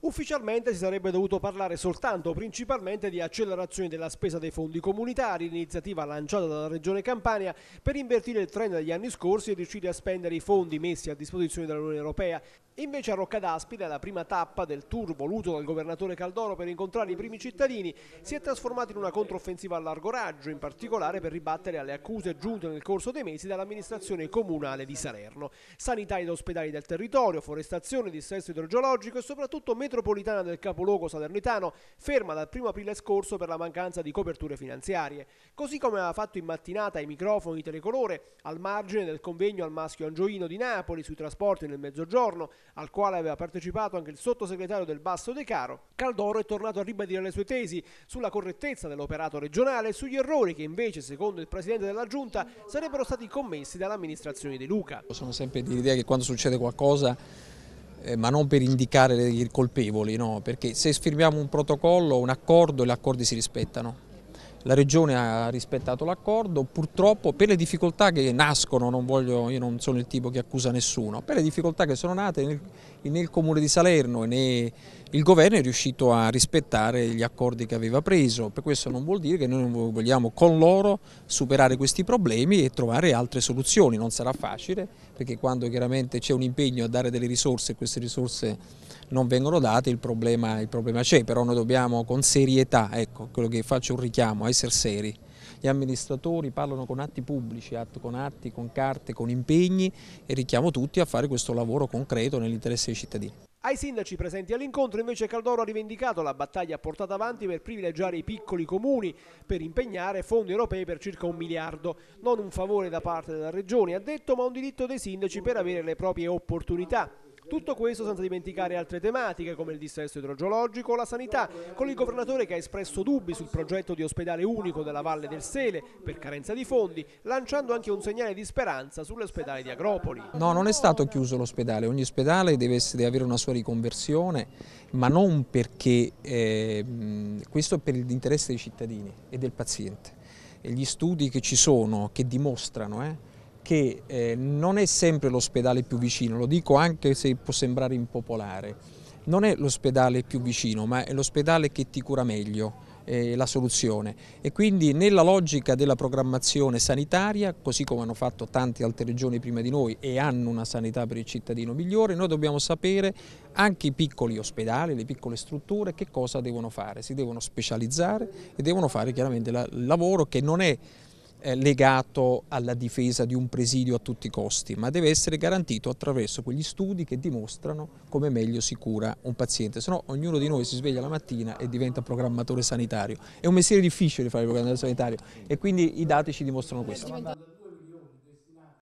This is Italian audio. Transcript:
Ufficialmente si sarebbe dovuto parlare soltanto principalmente di accelerazione della spesa dei fondi comunitari, iniziativa lanciata dalla Regione Campania per invertire il trend degli anni scorsi e riuscire a spendere i fondi messi a disposizione dall'Unione Europea. Invece a Rocca d'Aspide, la prima tappa del tour voluto dal governatore Caldoro per incontrare i primi cittadini, si è trasformata in una controffensiva a largo raggio, in particolare per ribattere alle accuse giunte nel corso dei mesi dall'amministrazione comunale di Salerno. Sanità ed ospedali del territorio, forestazione, dissesto idrogeologico e soprattutto metropolitana del capoluogo salernitano, ferma dal 1 aprile scorso per la mancanza di coperture finanziarie, così come aveva fatto in mattinata ai microfoni telecolore al margine del convegno al Maschio Angioino di Napoli sui trasporti nel mezzogiorno, al quale aveva partecipato anche il sottosegretario del Basso De Caro, Caldoro è tornato a ribadire le sue tesi sulla correttezza dell'operato regionale e sugli errori che invece, secondo il presidente della Giunta, sarebbero stati commessi dall'amministrazione di Luca. Sono sempre dell'idea che quando succede qualcosa eh, ma non per indicare i colpevoli, no? perché se firmiamo un protocollo, un accordo, gli accordi si rispettano. La Regione ha rispettato l'accordo, purtroppo per le difficoltà che nascono, non voglio, io non sono il tipo che accusa nessuno, per le difficoltà che sono nate nel, né il Comune di Salerno né il Governo è riuscito a rispettare gli accordi che aveva preso, per questo non vuol dire che noi non vogliamo con loro superare questi problemi e trovare altre soluzioni, non sarà facile perché quando chiaramente c'è un impegno a dare delle risorse e queste risorse non vengono date il problema, c'è, però noi dobbiamo con serietà, ecco quello che faccio un richiamo ai essere seri. Gli amministratori parlano con atti pubblici, con atti, con carte, con impegni e richiamo tutti a fare questo lavoro concreto nell'interesse dei cittadini. Ai sindaci presenti all'incontro invece Caldoro ha rivendicato la battaglia portata avanti per privilegiare i piccoli comuni per impegnare fondi europei per circa un miliardo. Non un favore da parte della Regione, ha detto, ma un diritto dei sindaci per avere le proprie opportunità. Tutto questo senza dimenticare altre tematiche come il dissesto idrogeologico o la sanità, con il governatore che ha espresso dubbi sul progetto di ospedale unico della Valle del Sele per carenza di fondi, lanciando anche un segnale di speranza sull'ospedale di Agropoli. No, non è stato chiuso l'ospedale, ogni ospedale deve, essere, deve, avere una sua riconversione, ma non perché, eh, questo è per l'interesse dei cittadini e del paziente. E gli studi che ci sono, che dimostrano... Eh, che eh, non è sempre l'ospedale più vicino, lo dico anche se può sembrare impopolare, non è l'ospedale più vicino ma è l'ospedale che ti cura meglio eh, la soluzione e quindi nella logica della programmazione sanitaria, così come hanno fatto tante altre regioni prima di noi e hanno una sanità per il cittadino migliore, noi dobbiamo sapere anche i piccoli ospedali, le piccole strutture che cosa devono fare, si devono specializzare e devono fare chiaramente il lavoro che non è eh, legato alla difesa di un presidio a tutti i costi, ma deve essere garantito attraverso quegli studi che dimostrano come meglio si cura un paziente, se no ognuno di noi si sveglia la mattina e diventa programmatore sanitario. È un mestiere difficile fare il programmatore sanitario e quindi i dati ci dimostrano questo.